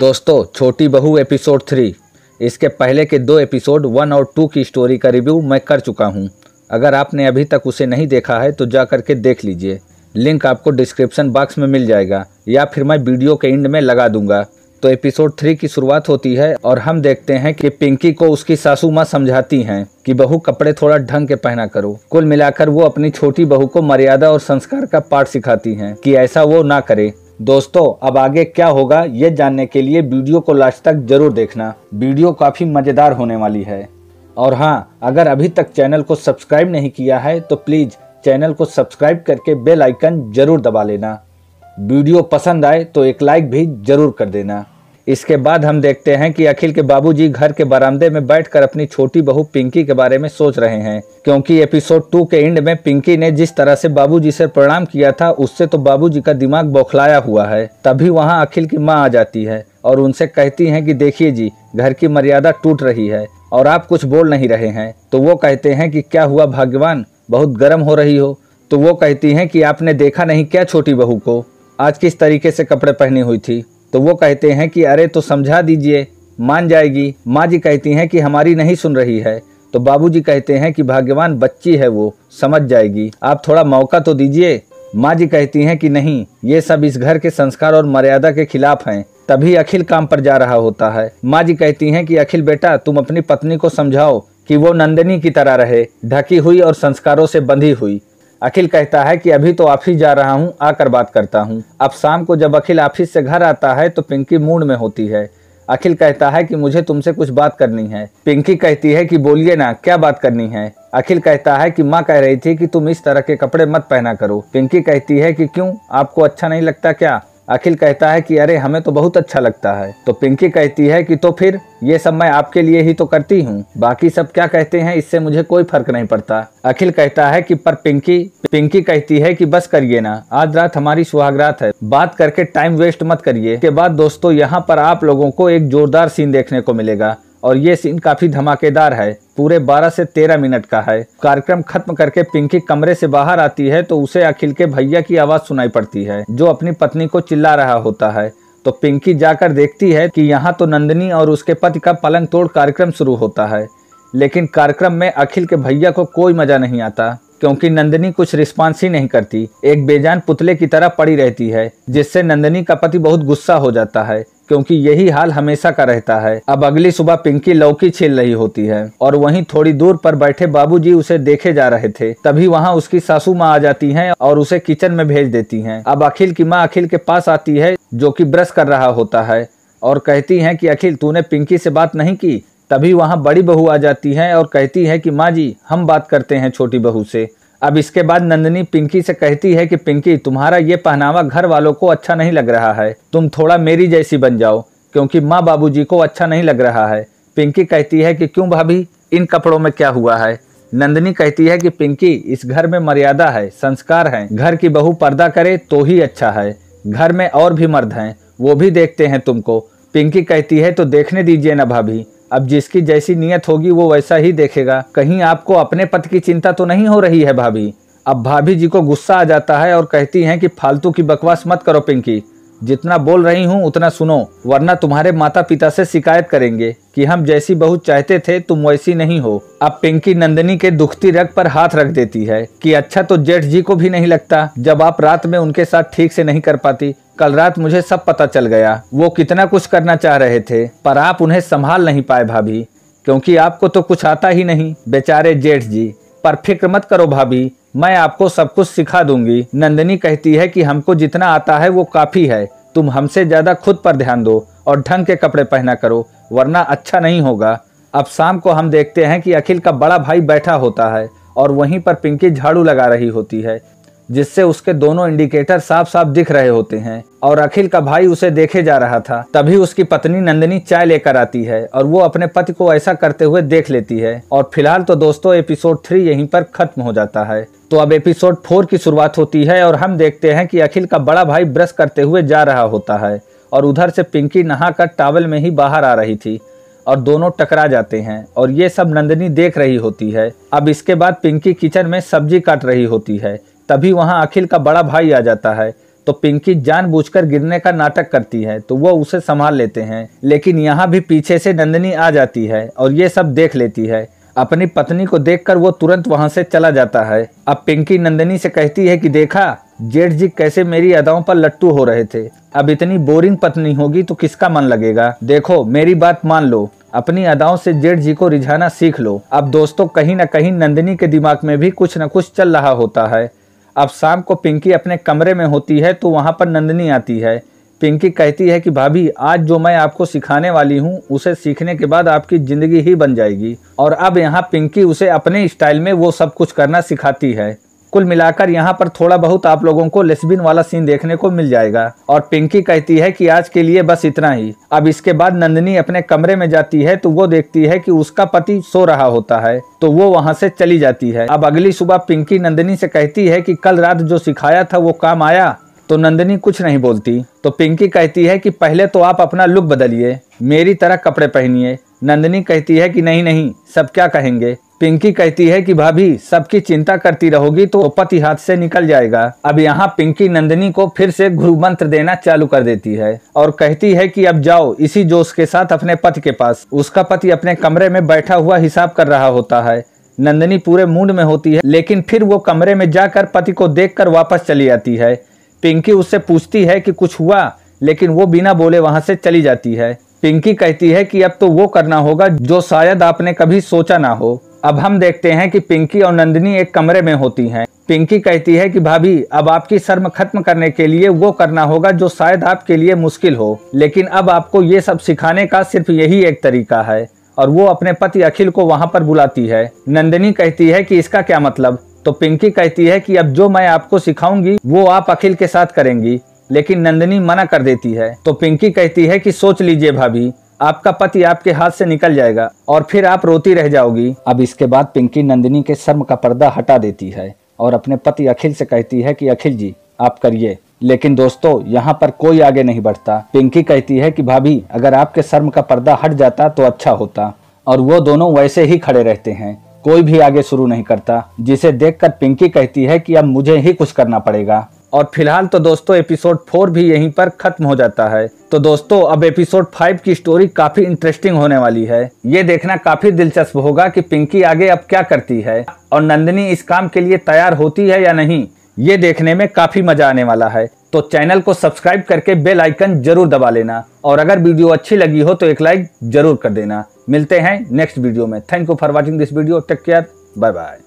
दोस्तों छोटी बहू एपिसोड थ्री इसके पहले के दो एपिसोड वन और टू की स्टोरी का रिव्यू मैं कर चुका हूँ अगर आपने अभी तक उसे नहीं देखा है तो जा करके देख लीजिए लिंक आपको डिस्क्रिप्शन बॉक्स में मिल जाएगा या फिर मैं वीडियो के एंड में लगा दूंगा तो एपिसोड थ्री की शुरुआत होती है और हम देखते हैं कि पिंकी को उसकी सासू माँ समझाती हैं कि बहू कपड़े थोड़ा ढंग के पहना करो कुल मिलाकर वो अपनी छोटी बहू को मर्यादा और संस्कार का पाठ सिखाती हैं कि ऐसा वो ना करे दोस्तों अब आगे क्या होगा ये जानने के लिए वीडियो को लास्ट तक जरूर देखना वीडियो काफी मजेदार होने वाली है और हाँ अगर अभी तक चैनल को सब्सक्राइब नहीं किया है तो प्लीज चैनल को सब्सक्राइब करके बेल आइकन जरूर दबा लेना वीडियो पसंद आए तो एक लाइक भी जरूर कर देना इसके बाद हम देखते हैं कि अखिल के बाबूजी घर के बरामदे में बैठकर अपनी छोटी बहू पिंकी के बारे में सोच रहे हैं क्योंकि एपिसोड टू के एंड में पिंकी ने जिस तरह से बाबूजी से प्रणाम किया था उससे तो बाबूजी का दिमाग बौखलाया हुआ है तभी वहाँ अखिल की माँ आ जाती है और उनसे कहती हैं कि देखिए जी घर की मर्यादा टूट रही है और आप कुछ बोल नहीं रहे हैं तो वो कहते हैं कि क्या हुआ भाग्यवान बहुत गर्म हो रही हो तो वो कहती है कि आपने देखा नहीं क्या छोटी बहू को आज किस तरीके से कपड़े पहनी हुई थी तो वो कहते हैं कि अरे तो समझा दीजिए मान जाएगी माँ जी कहती हैं कि हमारी नहीं सुन रही है तो बाबूजी कहते हैं कि भाग्यवान बच्ची है वो समझ जाएगी आप थोड़ा मौका तो दीजिए माँ जी कहती हैं कि नहीं ये सब इस घर के संस्कार और मर्यादा के खिलाफ हैं तभी अखिल काम पर जा रहा होता है माँ जी कहती हैं कि अखिल बेटा तुम अपनी पत्नी को समझाओ कि वो नंदनी की तरह रहे ढकी हुई और संस्कारों से बंधी हुई अखिल कहता है कि अभी तो ऑफिस जा रहा हूँ आकर बात करता हूँ अब शाम को जब अखिल ऑफिस से घर आता है तो पिंकी मूड में होती है अखिल कहता है कि मुझे तुमसे कुछ बात करनी है पिंकी कहती है कि बोलिए ना क्या बात करनी है अखिल कहता है कि माँ कह रही थी कि तुम इस तरह के कपड़े मत पहना करो पिंकी कहती है कि क्यों आपको अच्छा नहीं लगता क्या अखिल कहता है कि अरे हमें तो बहुत अच्छा लगता है तो पिंकी कहती है कि तो फिर ये सब मैं आपके लिए ही तो करती हूँ बाकी सब क्या कहते हैं इससे मुझे कोई फर्क नहीं पड़ता अखिल कहता है कि पर पिंकी पिंकी कहती है कि बस करिए ना आज रात हमारी सुहागरात है बात करके टाइम वेस्ट मत करिए के बाद दोस्तों यहाँ पर आप लोगों को एक जोरदार सीन देखने को मिलेगा और ये सीन काफ़ी धमाकेदार है पूरे 12 से 13 मिनट का है कार्यक्रम खत्म करके पिंकी कमरे से बाहर आती है तो उसे अखिल के भैया की आवाज़ सुनाई पड़ती है जो अपनी पत्नी को चिल्ला रहा होता है तो पिंकी जाकर देखती है कि यहाँ तो नंदिनी और उसके पति का पलंग तोड़ कार्यक्रम शुरू होता है लेकिन कार्यक्रम में अखिल के भैया को कोई मज़ा नहीं आता क्योंकि नंदनी कुछ रिस्पांस ही नहीं करती एक बेजान पुतले की तरह पड़ी रहती है जिससे नंदनी का पति बहुत गुस्सा हो जाता है क्योंकि यही हाल हमेशा का रहता है अब अगली सुबह पिंकी लौकी छील रही होती है और वहीं थोड़ी दूर पर बैठे बाबूजी उसे देखे जा रहे थे तभी वहां उसकी सासू माँ आ जाती हैं और उसे किचन में भेज देती हैं अब अखिल की माँ अखिल के पास आती है जो कि ब्रश कर रहा होता है और कहती है की अखिल तूने पिंकी से बात नहीं की तभी वहाँ बड़ी बहू आ जाती है और कहती है की माँ जी हम बात करते हैं छोटी बहू से अब इसके बाद नंदनी पिंकी से कहती है कि पिंकी तुम्हारा ये पहनावा घर वालों को अच्छा नहीं लग रहा है तुम थोड़ा मेरी जैसी बन जाओ क्योंकि माँ बाबू को अच्छा नहीं लग रहा है पिंकी कहती है कि क्यों भाभी इन कपड़ों में क्या हुआ है नंदनी कहती है कि पिंकी इस घर में मर्यादा है संस्कार है घर की बहू पर्दा करे तो ही अच्छा है घर में और भी मर्द हैं वो भी देखते हैं तुमको पिंकी कहती है तो देखने दीजिए ना भाभी अब जिसकी जैसी नीयत होगी वो वैसा ही देखेगा कहीं आपको अपने पति की चिंता तो नहीं हो रही है भाभी अब भाभी जी को गुस्सा आ जाता है और कहती हैं कि फालतू की बकवास मत करो पिंकी जितना बोल रही हूँ उतना सुनो वरना तुम्हारे माता पिता से शिकायत करेंगे कि हम जैसी बहू चाहते थे तुम वैसी नहीं हो अब पिंकी नंदनी के दुखती रग पर हाथ रख देती है कि अच्छा तो जेठ जी को भी नहीं लगता जब आप रात में उनके साथ ठीक से नहीं कर पाती कल रात मुझे सब पता चल गया वो कितना कुछ करना चाह रहे थे पर आप उन्हें संभाल नहीं पाए भाभी क्योंकि आपको तो कुछ आता ही नहीं बेचारे जेठ जी पर फिक्र मत करो भाभी मैं आपको सब कुछ सिखा दूंगी नंदनी कहती है कि हमको जितना आता है वो काफ़ी है तुम हमसे ज़्यादा खुद पर ध्यान दो और ढंग के कपड़े पहना करो वरना अच्छा नहीं होगा अब शाम को हम देखते हैं कि अखिल का बड़ा भाई बैठा होता है और वहीं पर पिंकी झाड़ू लगा रही होती है जिससे उसके दोनों इंडिकेटर साफ साफ दिख रहे होते हैं और अखिल का भाई उसे देखे जा रहा था तभी उसकी पत्नी नंदिनी चाय लेकर आती है और वो अपने पति को ऐसा करते हुए देख लेती है और फिलहाल तो दोस्तों एपिसोड थ्री यहीं पर खत्म हो जाता है तो अब एपिसोड फोर की शुरुआत होती है और हम देखते हैं कि अखिल का बड़ा भाई ब्रश करते हुए जा रहा होता है और उधर से पिंकी नहाकर टावल में ही बाहर आ रही थी और दोनों टकरा जाते हैं और ये सब नंदिनी देख रही होती है अब इसके बाद पिंकी किचन में सब्जी काट रही होती है तभी वहां अखिल का बड़ा भाई आ जाता है तो पिंकी जानबूझकर गिरने का नाटक करती है तो वह उसे संभाल लेते हैं लेकिन यहाँ भी पीछे से नंदनी आ जाती है और ये सब देख लेती है अपनी पत्नी को देखकर वो तुरंत वहां से चला जाता है अब पिंकी नंदनी से कहती है कि देखा जेठ जी कैसे मेरी अदाओं पर लट्टू हो रहे थे अब इतनी बोरिंग पत्नी होगी तो किसका मन लगेगा देखो मेरी बात मान लो अपनी अदाओं से जेठ जी को रिझाना सीख लो अब दोस्तों कहीं न कहीं नंदनी के दिमाग में भी कुछ न कुछ चल रहा होता है अब शाम को पिंकी अपने कमरे में होती है तो वहाँ पर नंदनी आती है पिंकी कहती है कि भाभी आज जो मैं आपको सिखाने वाली हूँ उसे सीखने के बाद आपकी ज़िंदगी ही बन जाएगी और अब यहाँ पिंकी उसे अपने स्टाइल में वो सब कुछ करना सिखाती है कुल मिलाकर यहाँ पर थोड़ा बहुत आप लोगों को लेस्बिन वाला सीन देखने को मिल जाएगा और पिंकी कहती है कि आज के लिए बस इतना ही अब इसके बाद नंदनी अपने कमरे में जाती है तो वो देखती है कि उसका पति सो रहा होता है तो वो वहाँ से चली जाती है अब अगली सुबह पिंकी नंदनी से कहती है कि कल रात जो सिखाया था वो काम आया तो नंदनी कुछ नहीं बोलती तो पिंकी कहती है कि पहले तो आप अपना लुक बदलिए मेरी तरह कपड़े पहनिए नंदनी कहती है कि नहीं नहीं सब क्या कहेंगे पिंकी कहती है कि भाभी सबकी चिंता करती रहोगी तो पति हाथ से निकल जाएगा अब यहाँ पिंकी नंदनी को फिर से गुरु मंत्र देना चालू कर देती है और कहती है कि अब जाओ इसी जोश के साथ अपने पति के पास उसका पति अपने कमरे में बैठा हुआ हिसाब कर रहा होता है नंदनी पूरे मूड में होती है लेकिन फिर वो कमरे में जाकर पति को देख वापस चली जाती है पिंकी उससे पूछती है कि कुछ हुआ लेकिन वो बिना बोले वहां से चली जाती है पिंकी कहती है कि अब तो वो करना होगा जो शायद आपने कभी सोचा ना हो अब हम देखते हैं कि पिंकी और नंदिनी एक कमरे में होती हैं पिंकी कहती है कि भाभी अब आपकी शर्म खत्म करने के लिए वो करना होगा जो शायद आपके लिए मुश्किल हो लेकिन अब आपको ये सब सिखाने का सिर्फ यही एक तरीका है और वो अपने पति अखिल को वहाँ पर बुलाती है नंदिनी कहती है की इसका क्या मतलब तो पिंकी कहती है की अब जो मैं आपको सिखाऊंगी वो आप अखिल के साथ करेंगी लेकिन नंदिनी मना कर देती है तो पिंकी कहती है कि सोच लीजिए भाभी आपका पति आपके हाथ से निकल जाएगा और फिर आप रोती रह जाओगी अब इसके बाद पिंकी नंदिनी के शर्म का पर्दा हटा देती है और अपने पति अखिल से कहती है कि अखिल जी आप करिए लेकिन दोस्तों यहाँ पर कोई आगे नहीं बढ़ता पिंकी कहती है कि भाभी अगर आपके शर्म का पर्दा हट जाता तो अच्छा होता और वो दोनों वैसे ही खड़े रहते हैं कोई भी आगे शुरू नहीं करता जिसे देखकर पिंकी कहती है कि अब मुझे ही कुछ करना पड़ेगा और फिलहाल तो दोस्तों एपिसोड फोर भी यहीं पर खत्म हो जाता है तो दोस्तों अब एपिसोड फाइव की स्टोरी काफी इंटरेस्टिंग होने वाली है ये देखना काफी दिलचस्प होगा कि पिंकी आगे अब क्या करती है और नंदिनी इस काम के लिए तैयार होती है या नहीं ये देखने में काफी मजा आने वाला है तो चैनल को सब्सक्राइब करके बेल आइकन जरूर दबा लेना और अगर वीडियो अच्छी लगी हो तो एक लाइक जरूर कर देना मिलते हैं नेक्स्ट वीडियो में thank you for watching this video take care bye bye